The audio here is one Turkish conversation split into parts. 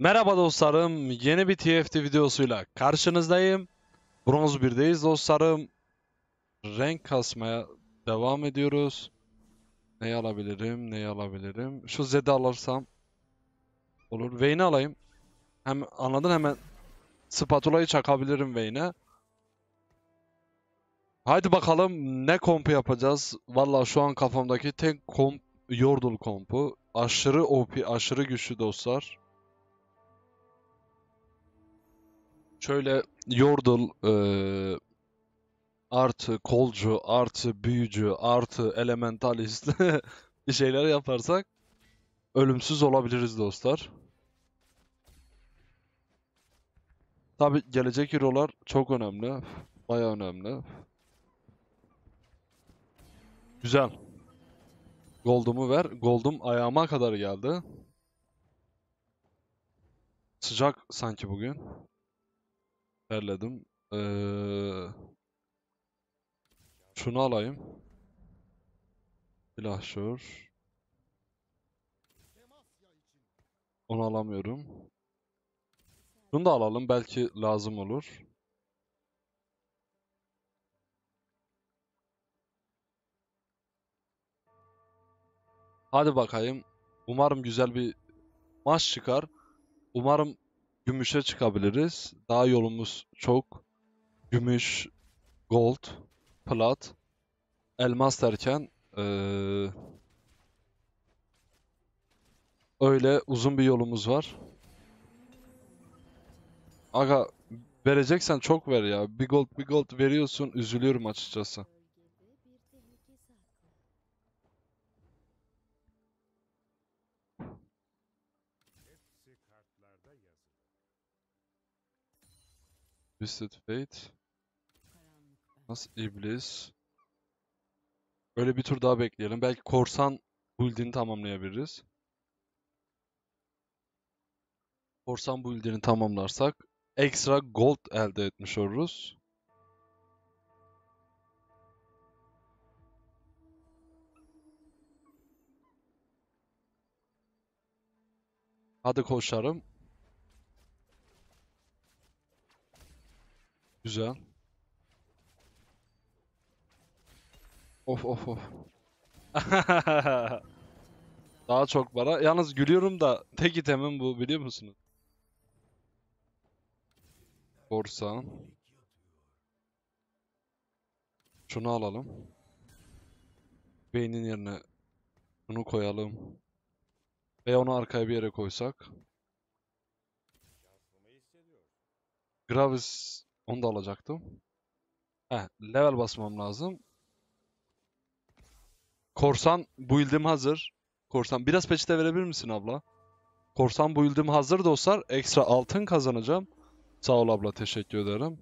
Merhaba dostlarım, yeni bir TFT videosuyla karşınızdayım. Bronz 1'deyiz dostlarım. Renk kasmaya devam ediyoruz. Ne alabilirim, ne alabilirim? Şu Zed'i alırsam olur. Vayne'i alayım. Hem anladın hemen spatulayı çakabilirim Vayne'e. Haydi bakalım ne kompu yapacağız. Valla şu an kafamdaki tek komp Yordle kompu. Aşırı OP, aşırı güçlü dostlar. Şöyle Yordle e, artı kolcu artı büyücü artı elementalist bir şeyler yaparsak ölümsüz olabiliriz dostlar. Tabi gelecek hero'lar çok önemli. Baya önemli. Güzel. Gold'umu ver. Gold'um ayağıma kadar geldi. Sıcak sanki bugün. Terledim. Ee, şunu alayım. Silahşör. Onu alamıyorum. Bunu da alalım. Belki lazım olur. Hadi bakayım. Umarım güzel bir maç çıkar. Umarım gümüşe çıkabiliriz. Daha yolumuz çok. Gümüş, gold, plat, elmas derken ee, öyle uzun bir yolumuz var. Aga vereceksen çok ver ya. Bir gold bir gold veriyorsun üzülüyorum açıkçası. Twisted Fate. Nasıl iblis? Öyle bir tur daha bekleyelim. Belki korsan build'ini tamamlayabiliriz. Korsan build'ini tamamlarsak ekstra gold elde etmiş oluruz. Hadi koşarım. Güzel. Of of of. Daha çok para. Yalnız gülüyorum da tek itemim bu biliyor musunuz? Borsa. Şunu alalım. Beynin yerine bunu koyalım. Ve onu arkaya bir yere koysak. Gravis onu da alacaktım. Heh, level basmam lazım. Korsan build'im hazır. Korsan biraz peçete verebilir misin abla? Korsan build'im hazır dostlar. Ekstra altın kazanacağım. Sağ ol abla teşekkür ederim.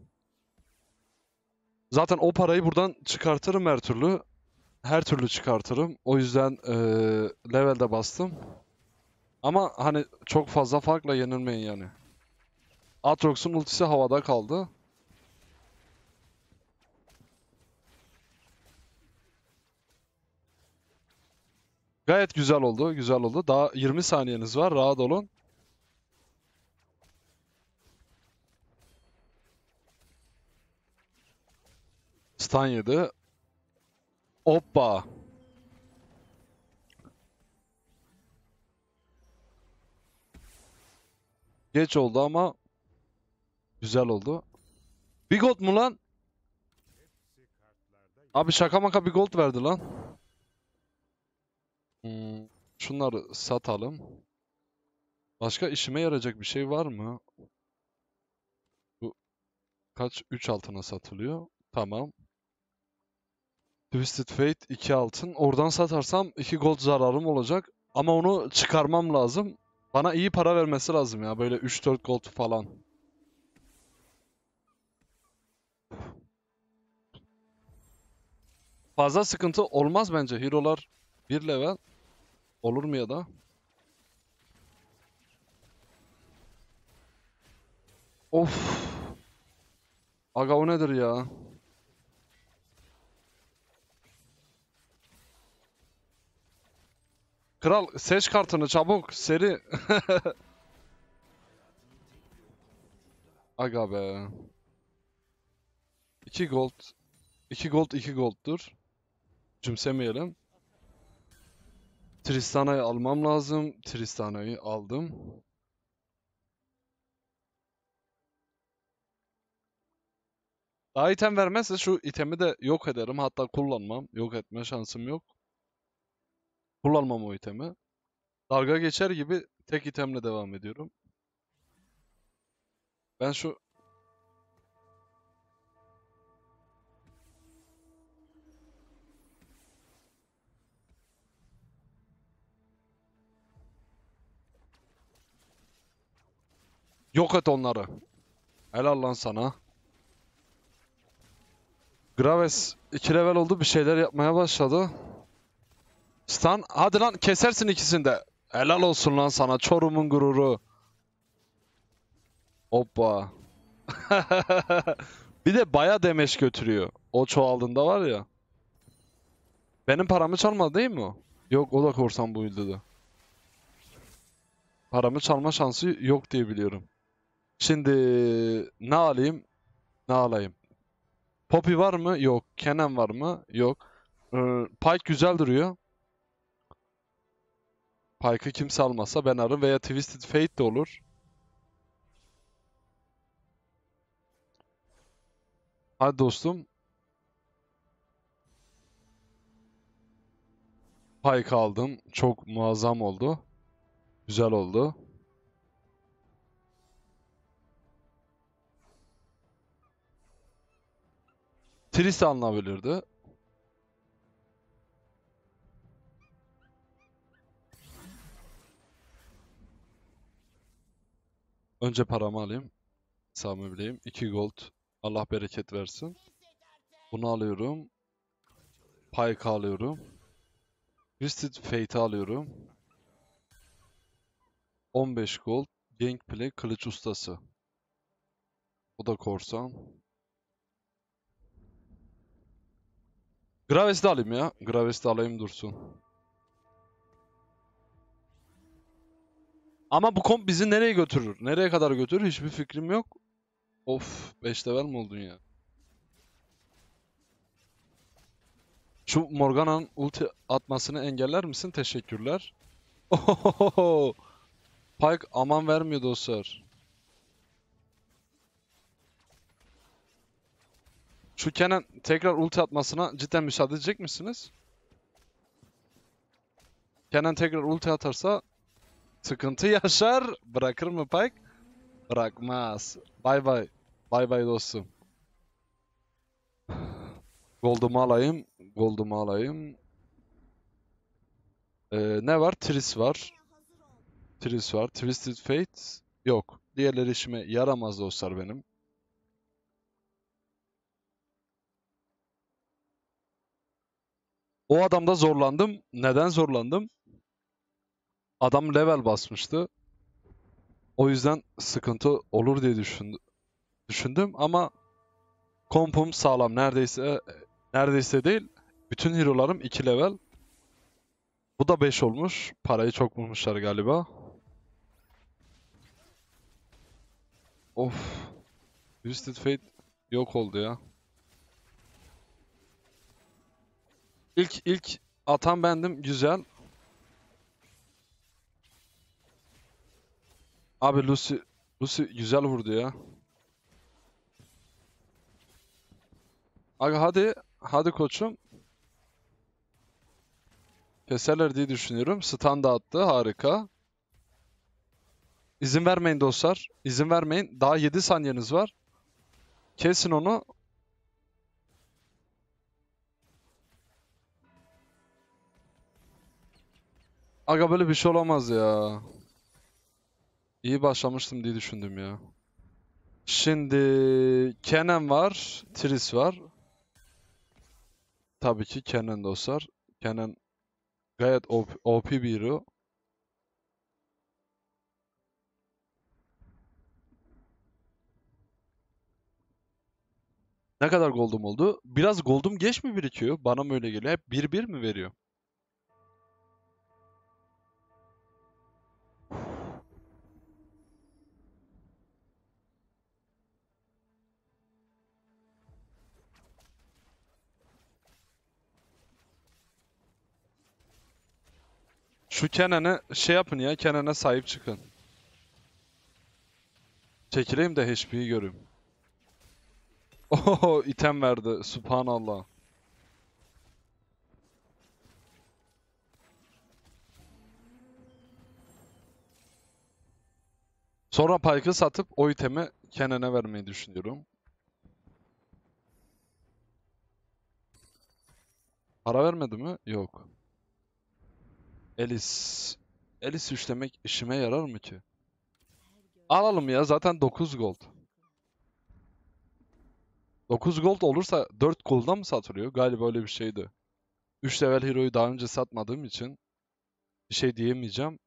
Zaten o parayı buradan çıkartırım her türlü. Her türlü çıkartırım. O yüzden ee, levelde bastım. Ama hani çok fazla farkla yenilmeyin yani. Atrox'un ultisi havada kaldı. Gayet güzel oldu. Güzel oldu. Daha 20 saniyeniz var. Rahat olun. Stun yedi. Hoppa. Geç oldu ama güzel oldu. Bir gold mu lan? Abi şaka maka bir gold verdi lan. Hmm. şunları satalım. Başka işime yarayacak bir şey var mı? Bu kaç? 3 altına satılıyor. Tamam. Twisted Fate 2 altın. Oradan satarsam 2 gold zararım olacak. Ama onu çıkarmam lazım. Bana iyi para vermesi lazım ya. Böyle 3-4 gold falan. Fazla sıkıntı olmaz bence. Hero'lar bir level. Olur mu ya da? Of. Aga o nedir ya? Kral seç kartını çabuk seri. Aga be. 2 gold. 2 gold 2 gold'dur. Cümsemeyelim. Tristana'yı almam lazım. Tristana'yı aldım. Daha item vermezse şu itemi de yok ederim. Hatta kullanmam. Yok etme şansım yok. Kullanmam o itemi. Dalga geçer gibi tek itemle devam ediyorum. Ben şu Yok et onları. Helal lan sana. Graves 2 level oldu bir şeyler yapmaya başladı. Stan hadi lan kesersin ikisini de. Helal olsun lan sana Çorum'un gururu. Hoppa. bir de baya demeç götürüyor. O çoğaldığında var ya. Benim paramı çalmadı değil mi Yok o da korsan buydu da. Paramı çalma şansı yok diye biliyorum. Şimdi ne alayım? Ne alayım? Poppy var mı? Yok. Kenan var mı? Yok. Ee, Pike güzel duruyor. Pike'ı kimse almasa ben alırım veya Twisted Fate de olur. Hadi dostum. Pike aldım. Çok muazzam oldu. Güzel oldu. Tris alınabilirdi. Önce paramı alayım. Hesabımı bileyim. 2 gold. Allah bereket versin. Bunu alıyorum. Pike alıyorum. Twisted Fate'i alıyorum. 15 gold. Gankplay kılıç ustası. O da korsan. Graves'i de alayım ya. Graves'i de alayım dursun. Ama bu komp bizi nereye götürür? Nereye kadar götürür? Hiçbir fikrim yok. Of 5 level mi oldun ya? Şu Morgana'nın ulti atmasını engeller misin? Teşekkürler. Ohohoho. Pike aman vermiyor dostlar. Şu Kenan tekrar ulti atmasına cidden müsaade edecek misiniz? Kenan tekrar ulti atarsa sıkıntı yaşar. Bırakır mı Pike? Bırakmaz. Bay bay. Bay bay dostum. Gold'umu alayım. Gold'umu alayım. Ee, ne var? Tris var. Tris var. Twisted Fate yok. Diğerleri işime yaramaz dostlar benim. O adamda zorlandım. Neden zorlandım? Adam level basmıştı. O yüzden sıkıntı olur diye düşündüm. ama kompum sağlam. Neredeyse neredeyse değil. Bütün hero'larım 2 level. Bu da 5 olmuş. Parayı çok bulmuşlar galiba. Of. Twisted Fate yok oldu ya. İlk ilk atan bendim. Güzel. Abi Lucy Lucy güzel vurdu ya. Aga hadi hadi koçum. Keserler diye düşünüyorum. Stun da attı. Harika. İzin vermeyin dostlar. İzin vermeyin. Daha 7 saniyeniz var. Kesin onu. Aga böyle bir şey olamaz ya. İyi başlamıştım diye düşündüm ya. Şimdi Kenan var, Tris var. Tabii ki Kenan dostlar. Kenan gayet OP, OP bir hero. Ne kadar goldum oldu? Biraz goldum geç mi birikiyor? Bana mı öyle geliyor? Hep 1-1 mi veriyor? Şu Kenan'ı şey yapın ya Kenan'a sahip çıkın. Çekileyim de HP'yi göreyim. Oho item verdi. Subhanallah. Sonra Pike'ı satıp o itemi Kenan'a vermeyi düşünüyorum. Para vermedi mi? Yok. Elis. Elis üçlemek işime yarar mı ki? Alalım ya zaten 9 gold. 9 gold olursa 4 gold'dan mı satılıyor? Galiba öyle bir şeydi. 3 level hero'yu daha önce satmadığım için bir şey diyemeyeceğim.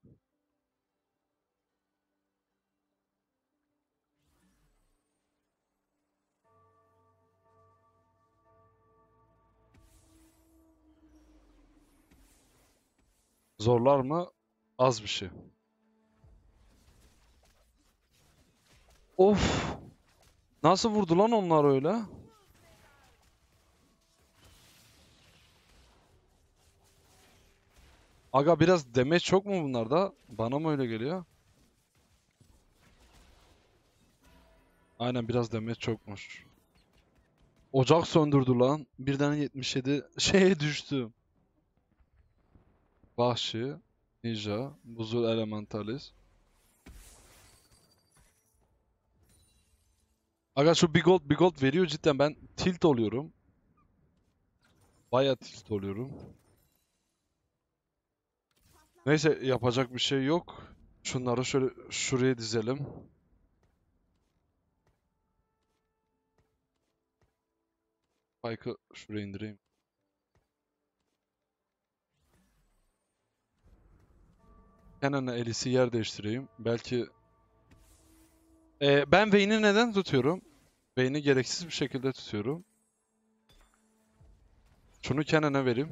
Zorlar mı? Az bir şey. Of. Nasıl vurdu lan onlar öyle? Aga biraz damage çok mu bunlar da? Bana mı öyle geliyor? Aynen biraz damage çokmuş. Ocak söndürdü lan. Birden 77 şeye düştü. Vahşi, Ninja, Buzul Elementalis. Aga şu Big Gold, Big Gold veriyor cidden ben tilt oluyorum. Baya tilt oluyorum. Neyse yapacak bir şey yok. Şunları şöyle şuraya dizelim. Spike'ı şuraya indireyim. Kenan'la Alice'i yer değiştireyim. Belki... Ee, ben Vayne'i neden tutuyorum? Vayne'i gereksiz bir şekilde tutuyorum. Şunu Kenan'a vereyim.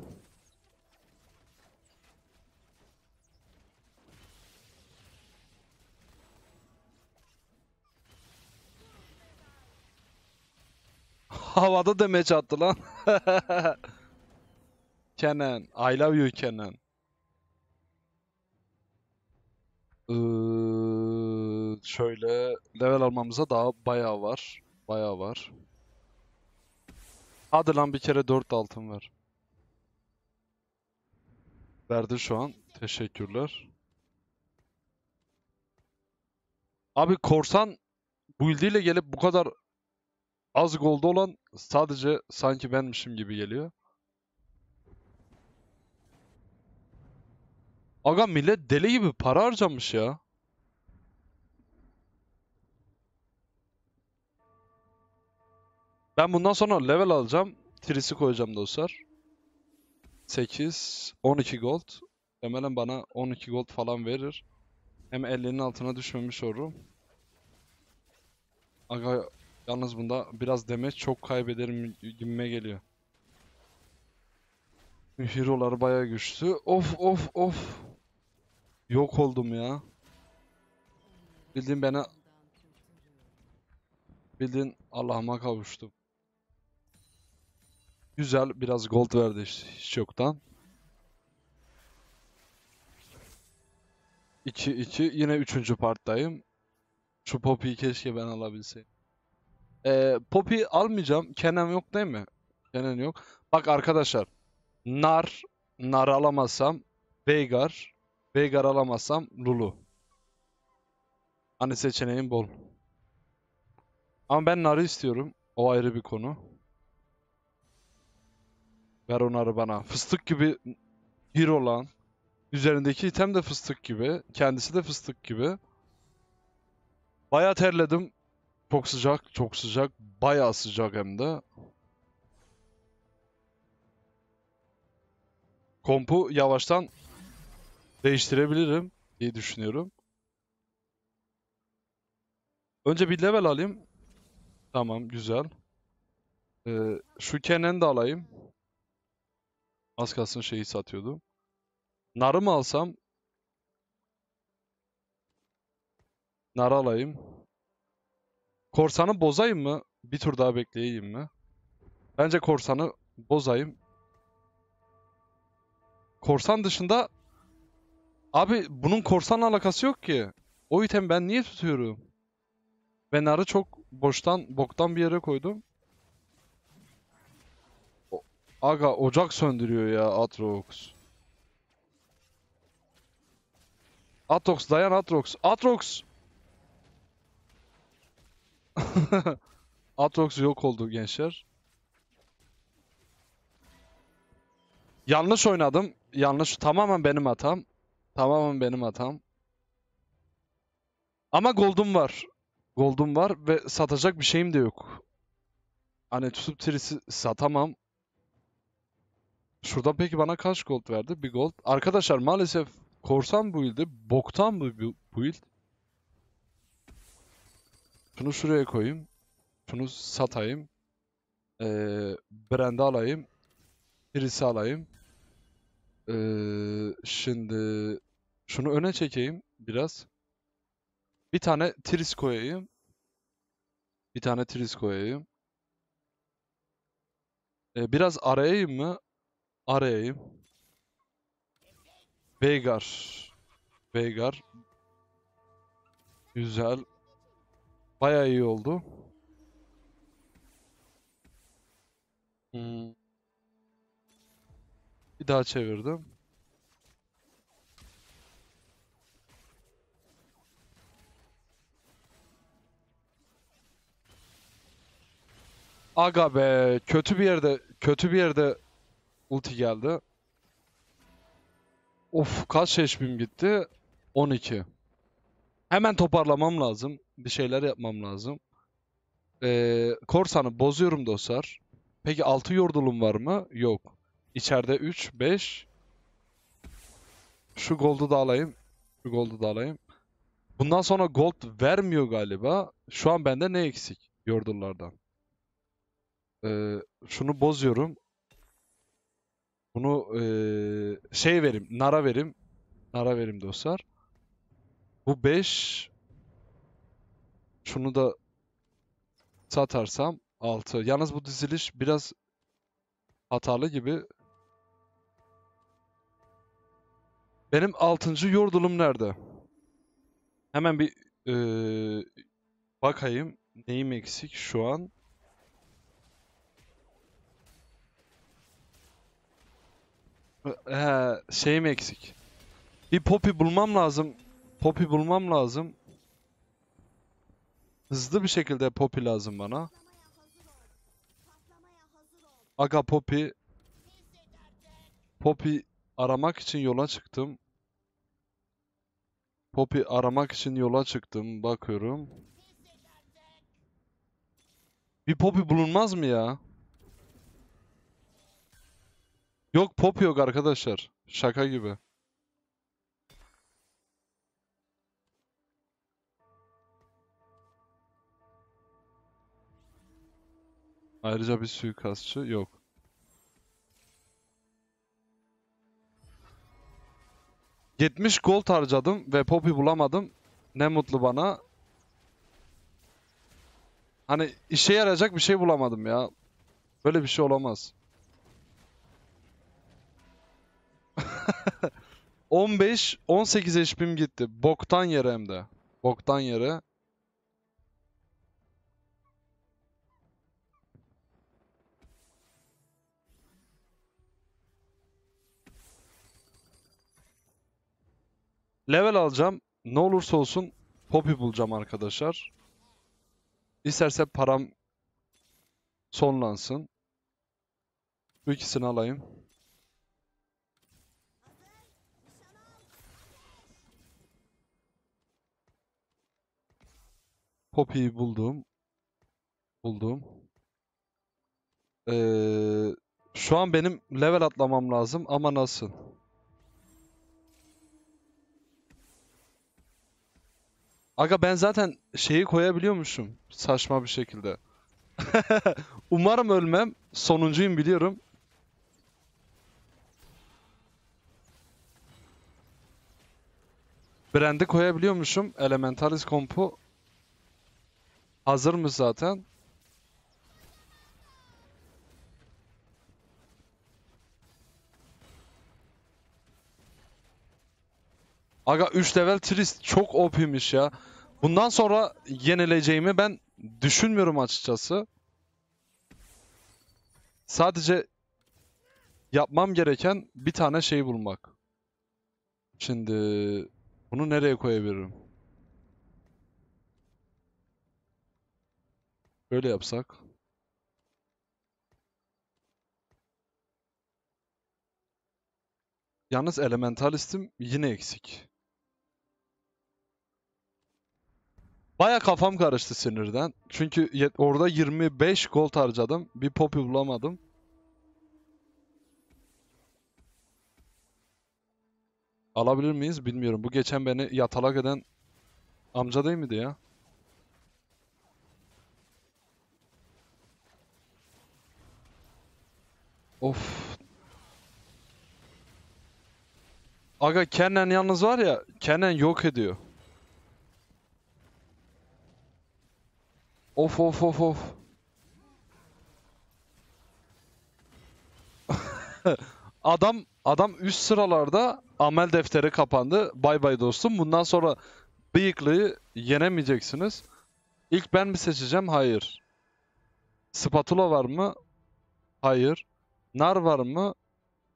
Havada demeç attı lan. Kenan. I love you Kenan. Ee, şöyle level almamıza daha bayağı var. Bayağı var. Hadi lan bir kere 4 altın ver. Verdi şu an. Teşekkürler. Abi korsan build'iyle gelip bu kadar az golde olan sadece sanki benmişim gibi geliyor. Aga millet deli gibi para harcamış ya. Ben bundan sonra level alacağım. Trisi koyacağım dostlar. 8, 12 gold. Temelen bana 12 gold falan verir. Hem ellerinin altına düşmemiş olurum. Aga yalnız bunda biraz demeç çok kaybederim gibime geliyor. Hero'lar bayağı güçlü. Of of of. Yok oldum ya. Bildiğin beni... Bildiğin Allah'ıma kavuştum. Güzel biraz gold verdi hiç, yoktan. 2-2 yine 3. parttayım. Şu Poppy'yi keşke ben alabilseyim. Ee, Poppy almayacağım. Kenan yok değil mi? Kenan yok. Bak arkadaşlar. Nar. Nar alamazsam. Veigar. Veigar alamazsam Lulu. Hani seçeneğim bol. Ama ben narı istiyorum. O ayrı bir konu. Ver onları bana. Fıstık gibi bir olan, Üzerindeki item de fıstık gibi. Kendisi de fıstık gibi. Baya terledim. Çok sıcak, çok sıcak. Baya sıcak hem de. Kompu yavaştan değiştirebilirim diye düşünüyorum. Önce bir level alayım. Tamam güzel. Ee, şu Kenen de alayım. Az kalsın şeyi satıyordum. Narı mı alsam? Nar alayım. Korsanı bozayım mı? Bir tur daha bekleyeyim mi? Bence korsanı bozayım. Korsan dışında Abi bunun korsanla alakası yok ki. O item ben niye tutuyorum? Ben arı çok boştan, boktan bir yere koydum. O, aga ocak söndürüyor ya Atrox. Atrox dayan Atrox. Atrox! Atrox yok oldu gençler. Yanlış oynadım. Yanlış. Tamamen benim hatam. Tamamen benim hatam. Ama gold'um var. Gold'um var ve satacak bir şeyim de yok. Hani tutup trisi satamam. Şuradan peki bana kaç gold verdi? Bir gold. Arkadaşlar maalesef korsan build'i boktan bu build. Şunu şuraya koyayım. Şunu satayım. Ee, brand'ı alayım. Birisi alayım. Ee, şimdi şunu öne çekeyim biraz. Bir tane tris koyayım. Bir tane tris koyayım. Ee, biraz arayayım mı? Arayayım. Veigar. Veigar. Güzel. Baya iyi oldu. Hmm. Bir daha çevirdim. Aga be kötü bir yerde kötü bir yerde ulti geldi. Of kaç HP'm gitti? 12. Hemen toparlamam lazım. Bir şeyler yapmam lazım. Ee, korsanı bozuyorum dostlar. Peki 6 yordulum var mı? Yok. İçeride 3, 5. Şu gold'u da alayım. Şu gold'u da alayım. Bundan sonra gold vermiyor galiba. Şu an bende ne eksik? Yordullardan e, şunu bozuyorum. Bunu e, şey verim, nara verim. Nara verim dostlar. Bu 5 şunu da satarsam 6. Yalnız bu diziliş biraz hatalı gibi. Benim 6. yordulum nerede? Hemen bir e, bakayım neyim eksik şu an. He, şeyim eksik. Bir Poppy bulmam lazım. Poppy bulmam lazım. Hızlı bir şekilde Poppy lazım bana. Aga Poppy. Poppy aramak için yola çıktım. Poppy aramak için yola çıktım. Bakıyorum. Bir Poppy bulunmaz mı ya? Yok pop yok arkadaşlar. Şaka gibi. Ayrıca bir suikastçı yok. Yetmiş gol harcadım ve Poppy bulamadım. Ne mutlu bana. Hani işe yarayacak bir şey bulamadım ya. Böyle bir şey olamaz. 15, 18 HP'm gitti. Boktan yere hem de. Boktan yere. Level alacağım. Ne olursa olsun Poppy bulacağım arkadaşlar. İsterse param sonlansın. Bu ikisini alayım. Poppy'yi buldum. Buldum. Ee, şu an benim level atlamam lazım ama nasıl? Aga ben zaten şeyi koyabiliyormuşum. Saçma bir şekilde. Umarım ölmem. Sonuncuyum biliyorum. Brand'i koyabiliyormuşum. Elementalis kompu Hazır mı zaten. Aga 3 level Trist çok OP'miş ya. Bundan sonra yenileceğimi ben düşünmüyorum açıkçası. Sadece yapmam gereken bir tane şey bulmak. Şimdi bunu nereye koyabilirim? Öyle yapsak. Yalnız elementalistim yine eksik. Baya kafam karıştı sinirden. Çünkü orada 25 gold harcadım. Bir popi bulamadım. Alabilir miyiz bilmiyorum. Bu geçen beni yatalak eden amca değil miydi ya? Of. Aga Kenan yalnız var ya, Kenan yok ediyor. Of of of of. adam adam üst sıralarda amel defteri kapandı. Bay bay dostum. Bundan sonra bıyıklıyı yenemeyeceksiniz. İlk ben mi seçeceğim? Hayır. Spatula var mı? Hayır. Nar var mı?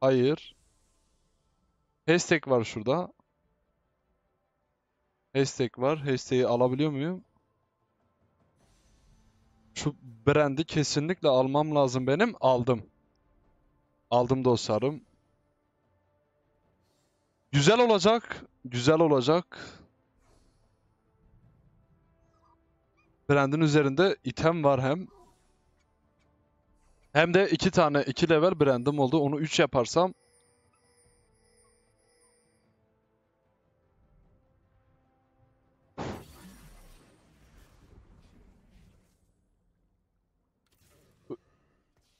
Hayır. Hashtag var şurada. Hashtag var. Hashtag'i alabiliyor muyum? Şu brand'i kesinlikle almam lazım benim. Aldım. Aldım dostlarım. Güzel olacak. Güzel olacak. Brand'in üzerinde item var hem. Hem de iki tane iki level brand'ım oldu. Onu üç yaparsam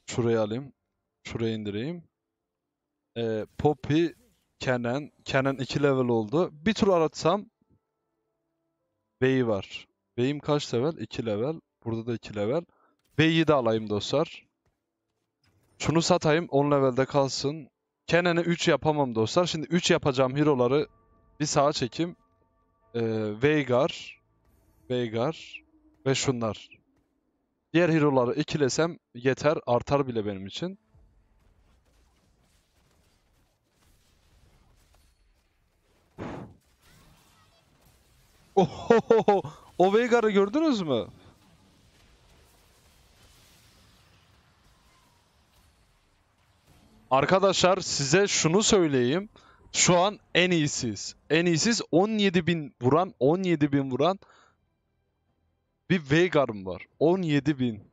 Şuraya alayım. şurayı indireyim. Ee, Poppy, Kenan. Kenan iki level oldu. Bir tur aratsam Bey var. Bey'im kaç level? 2 level. Burada da 2 level. Bey'i de alayım dostlar. Şunu satayım 10 levelde kalsın. Kenan'ı 3 yapamam dostlar. Şimdi 3 yapacağım hero'ları bir sağa çekeyim. Ee, Veigar, Veigar ve şunlar. Diğer hero'ları ikilesem yeter, artar bile benim için. Ohohoho! O Veigar'ı gördünüz mü? Arkadaşlar size şunu söyleyeyim. Şu an en iyisiz. En iyisiz 17 bin vuran, 17 bin vuran bir Veigar'ım var. 17 bin.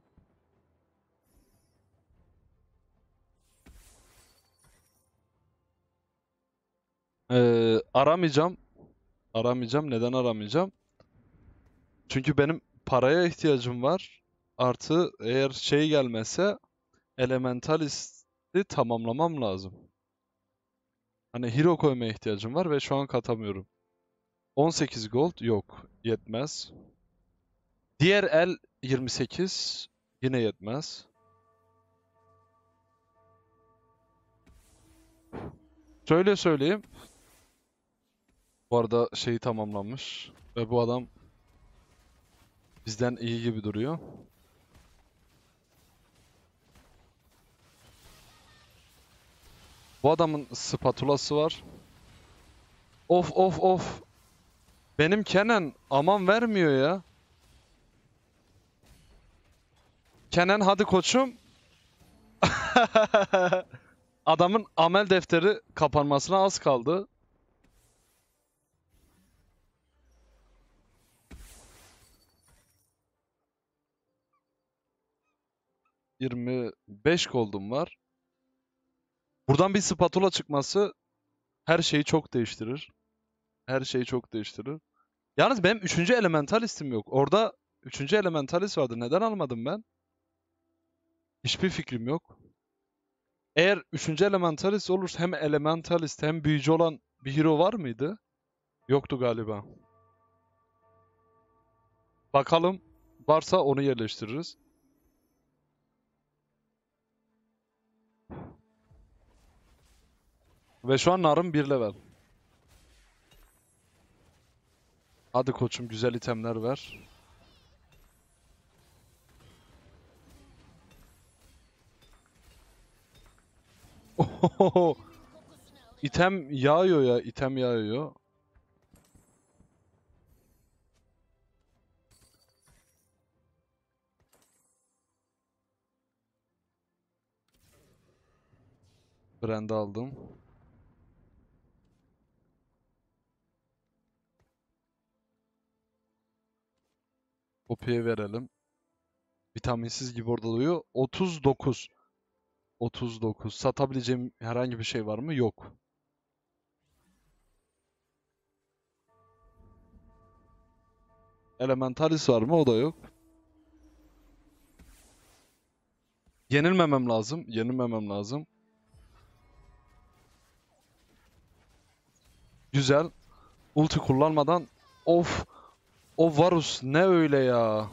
Ee, aramayacağım. Aramayacağım. Neden aramayacağım? Çünkü benim paraya ihtiyacım var. Artı eğer şey gelmese Elementalist tamamlamam lazım. Hani hero koymaya ihtiyacım var ve şu an katamıyorum. 18 gold yok. Yetmez. Diğer el 28 yine yetmez. Şöyle söyleyeyim. Bu arada şeyi tamamlanmış. Ve bu adam bizden iyi gibi duruyor. Bu adamın spatulası var. Of of of. Benim Kenan aman vermiyor ya. Kenan hadi koçum. Adamın amel defteri kapanmasına az kaldı. Yirmi beş goldum var. Buradan bir spatula çıkması her şeyi çok değiştirir. Her şeyi çok değiştirir. Yalnız benim üçüncü elementalistim yok. Orada üçüncü elementalist vardı. Neden almadım ben? Hiçbir fikrim yok. Eğer üçüncü elementalist olursa hem elementalist hem büyücü olan bir hero var mıydı? Yoktu galiba. Bakalım varsa onu yerleştiririz. Ve şu an narım 1 level. Hadi koçum güzel itemler ver. Ohoho. İtem yağıyor ya, item yağıyor. Brand'ı aldım. Kopya verelim. Vitaminsiz gibi orada duruyor. 39. 39. Satabileceğim herhangi bir şey var mı? Yok. Elementalis var mı? O da yok. Yenilmemem lazım. Yenilmemem lazım. Güzel. Ulti kullanmadan of o Varus ne öyle ya.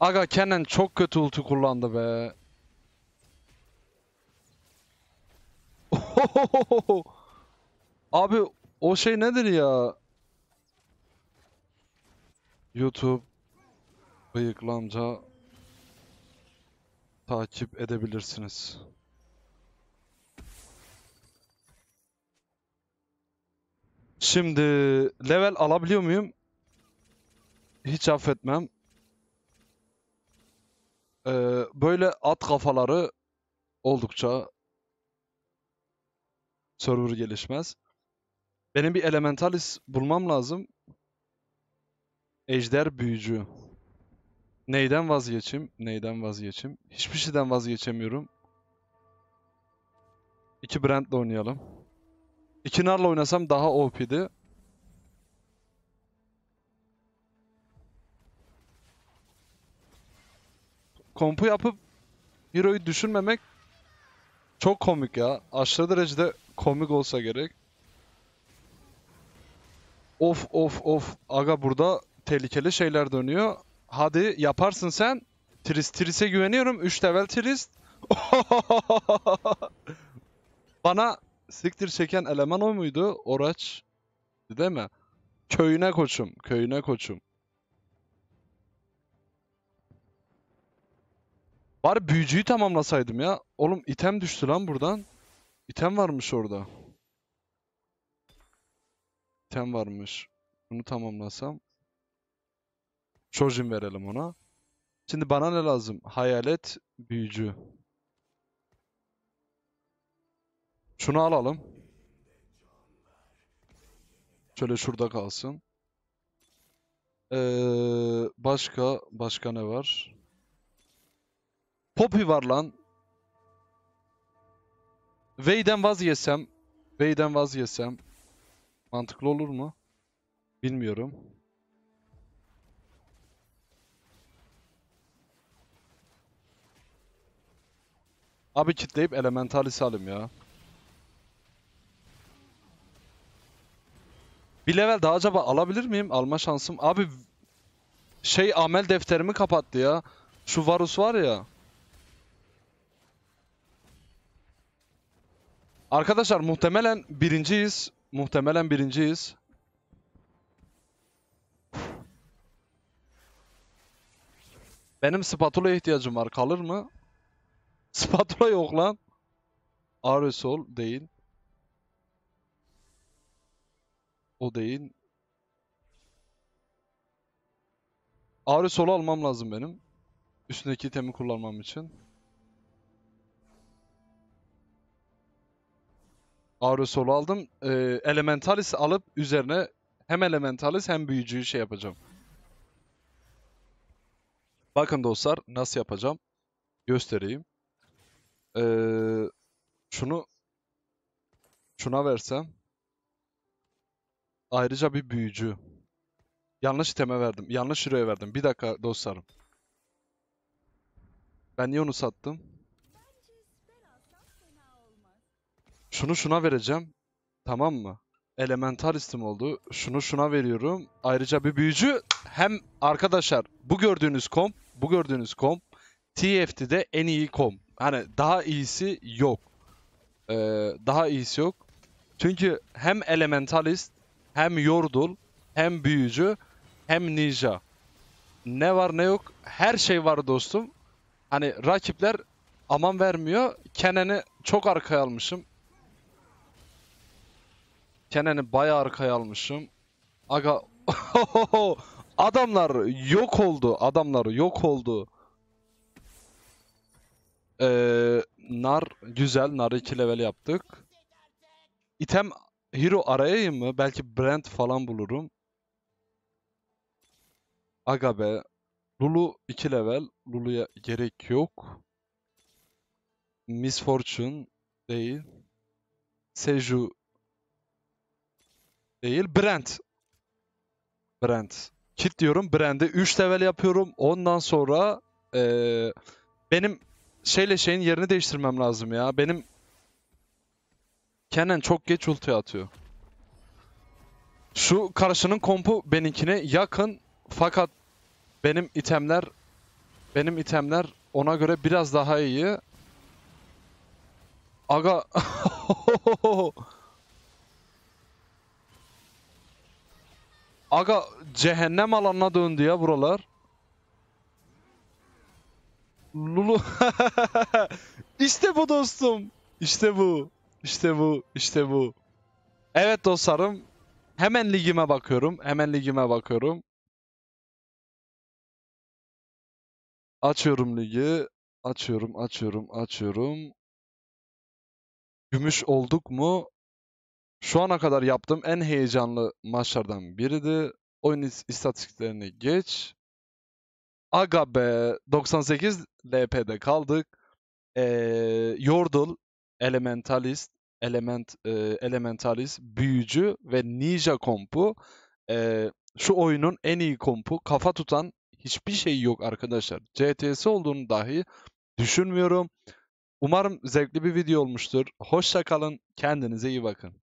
Aga Kenan çok kötü ulti kullandı be. Abi o şey nedir ya? YouTube bıyıklamca takip edebilirsiniz. Şimdi level alabiliyor muyum? hiç affetmem. Ee, böyle at kafaları oldukça server gelişmez. Benim bir elementalis bulmam lazım. Ejder büyücü. Neyden vazgeçeyim? Neyden vazgeçeyim? Hiçbir şeyden vazgeçemiyorum. İki brandle oynayalım. İki narla oynasam daha OP'di. kompu yapıp Hero'yu düşünmemek çok komik ya. Aşırı derecede komik olsa gerek. Of of of. Aga burada tehlikeli şeyler dönüyor. Hadi yaparsın sen. Tris Tris'e güveniyorum. 3 level Tris. Bana siktir çeken eleman o muydu? Oraç. Değil mi? Köyüne koçum. Köyüne koçum. Bari büyücüyü tamamlasaydım ya. Oğlum item düştü lan buradan. İtem varmış orada. İtem varmış. Bunu tamamlasam. Shojin verelim ona. Şimdi bana ne lazım? Hayalet, büyücü. Şunu alalım. Şöyle şurada kalsın. Ee, başka, başka ne var? Poppy var lan. Vey'den vazgeçsem. Vey'den vazgeçsem. Mantıklı olur mu? Bilmiyorum. Abi kitleyip elementali salim ya. Bir level daha acaba alabilir miyim? Alma şansım. Abi şey amel defterimi kapattı ya. Şu Varus var ya. Arkadaşlar muhtemelen birinciyiz. Muhtemelen birinciyiz. Benim spatula ihtiyacım var. Kalır mı? Spatula yok lan. Aresol değil. O değil. Aresol'u almam lazım benim. Üstündeki temi kullanmam için. Aerosol aldım. Ee, Elementalis alıp üzerine hem Elementalis hem büyücüyü şey yapacağım. Bakın dostlar nasıl yapacağım. Göstereyim. Ee, şunu şuna versem. Ayrıca bir büyücü. Yanlış teme verdim. Yanlış şuraya verdim. Bir dakika dostlarım. Ben niye onu sattım? Şunu şuna vereceğim. Tamam mı? Elementalistim oldu. Şunu şuna veriyorum. Ayrıca bir büyücü. Hem arkadaşlar bu gördüğünüz kom, bu gördüğünüz kom TFT'de en iyi kom. Hani daha iyisi yok. Ee, daha iyisi yok. Çünkü hem elementalist, hem yordul, hem büyücü, hem ninja. Ne var ne yok. Her şey var dostum. Hani rakipler aman vermiyor. Kenan'ı çok arkaya almışım. Kenan'ı bayağı arkaya almışım. Aga adamlar yok oldu. Adamlar yok oldu. Ee, nar güzel. nar 2 level yaptık. İtem hero arayayım mı? Belki brand falan bulurum. Aga be. Lulu 2 level. Lulu'ya gerek yok. Miss Fortune değil. Seju Değil brand. Brand. Kit diyorum brand'i 3 level yapıyorum. Ondan sonra ee, benim şeyle şeyin yerini değiştirmem lazım ya. Benim Kenan çok geç ulti atıyor. Şu karşının kompu benimkine yakın fakat benim itemler benim itemler ona göre biraz daha iyi. Aga Aga cehennem alanına döndü ya buralar. Lulu. işte bu dostum. İşte bu. İşte bu. İşte bu. Evet dostlarım. Hemen ligime bakıyorum. Hemen ligime bakıyorum. Açıyorum ligi. Açıyorum, açıyorum, açıyorum. Gümüş olduk mu? Şu ana kadar yaptığım en heyecanlı maçlardan biriydi. Oyun istatistiklerini geç. Aga be 98 LP'de kaldık. Ee, Yordle, Elementalist, Element, e, Elementalist, Büyücü ve Ninja kompu. Ee, şu oyunun en iyi kompu. Kafa tutan hiçbir şey yok arkadaşlar. CTS olduğunu dahi düşünmüyorum. Umarım zevkli bir video olmuştur. Hoşça kalın. Kendinize iyi bakın.